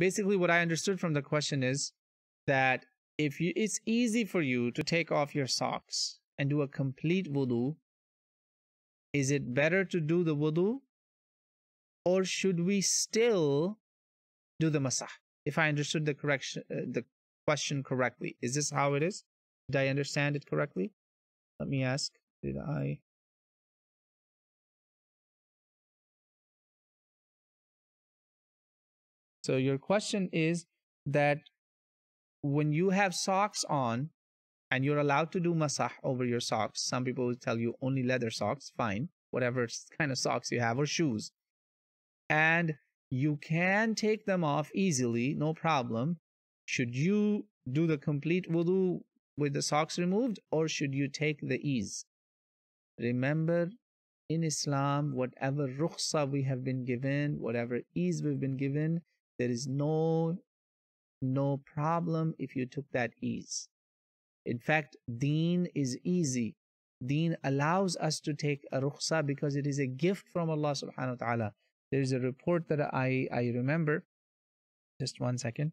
basically what I understood from the question is that if you, it's easy for you to take off your socks and do a complete wudu, is it better to do the wudu or should we still do the masah? If I understood the correction, uh, the question correctly, is this how it is? Did I understand it correctly? Let me ask. Did I? So your question is that when you have socks on and you're allowed to do masah over your socks, some people will tell you only leather socks, fine, whatever kind of socks you have or shoes. And you can take them off easily, no problem. Should you do the complete wudu with the socks removed or should you take the ease? Remember, in Islam, whatever rukhsa we have been given, whatever ease we've been given, there is no no problem if you took that ease in fact deen is easy deen allows us to take a rukhsa because it is a gift from allah subhanahu wa ta'ala there's a report that i i remember just one second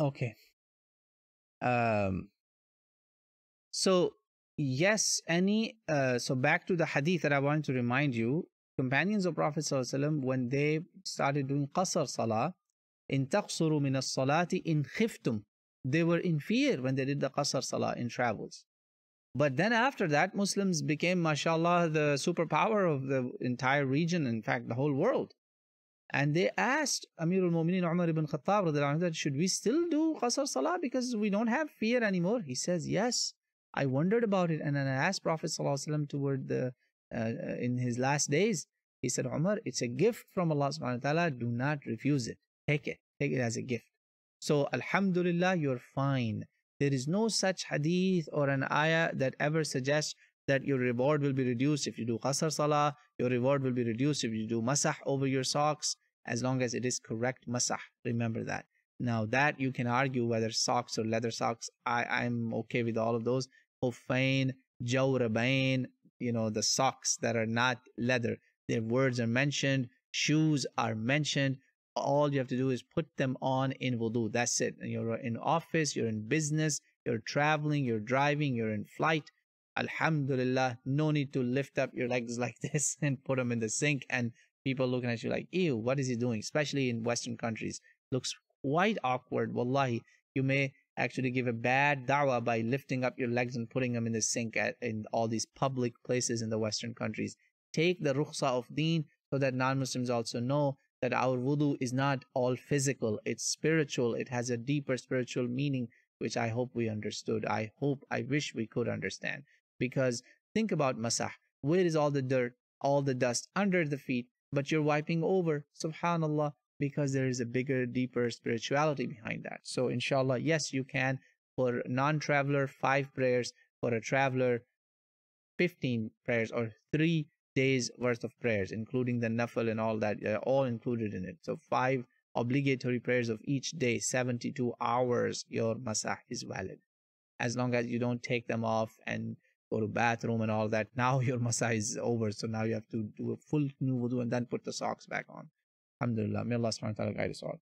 Okay. Um, so yes, any uh, so back to the hadith that I wanted to remind you, companions of Prophet ﷺ, when they started doing qasr salah, in taqsuru min as-salati in khiftum, they were in fear when they did the qasr salah in travels. But then after that, Muslims became, mashallah, the superpower of the entire region, in fact, the whole world. And they asked Amir al-Mu'minin Umar ibn Khattab that should we still do Qasr Salah because we don't have fear anymore? He says, yes. I wondered about it and then I asked Prophet ﷺ toward the, uh, uh, in his last days, he said, Umar, it's a gift from Allah subhanahu wa ta'ala. Do not refuse it. Take it. Take it as a gift. So Alhamdulillah, you're fine. There is no such hadith or an ayah that ever suggests that your reward will be reduced if you do qasr salah, your reward will be reduced if you do masah over your socks, as long as it is correct masah. Remember that. Now that you can argue whether socks or leather socks, I, I'm okay with all of those. Hufain, jawrabain, you know, the socks that are not leather. Their words are mentioned, shoes are mentioned. All you have to do is put them on in wudu. That's it. And you're in office, you're in business, you're traveling, you're driving, you're in flight, Alhamdulillah, no need to lift up your legs like this and put them in the sink and people looking at you like, ew, what is he doing? Especially in Western countries. Looks quite awkward. Wallahi, you may actually give a bad dawah by lifting up your legs and putting them in the sink at, in all these public places in the Western countries. Take the rukhsa of deen so that non-Muslims also know that our wudu is not all physical. It's spiritual. It has a deeper spiritual meaning, which I hope we understood. I hope, I wish we could understand because think about masah. Where is all the dirt, all the dust under the feet? But you're wiping over, subhanallah, because there is a bigger, deeper spirituality behind that. So, inshallah, yes, you can. For non traveler, five prayers. For a traveler, 15 prayers or three days worth of prayers, including the nafil and all that, they're all included in it. So, five obligatory prayers of each day, 72 hours, your masah is valid as long as you don't take them off and go to bathroom and all that. Now your massage is over, so now you have to do a full new wudu and then put the socks back on. Alhamdulillah, may Allah subhanahu wa ta'ala guide us all.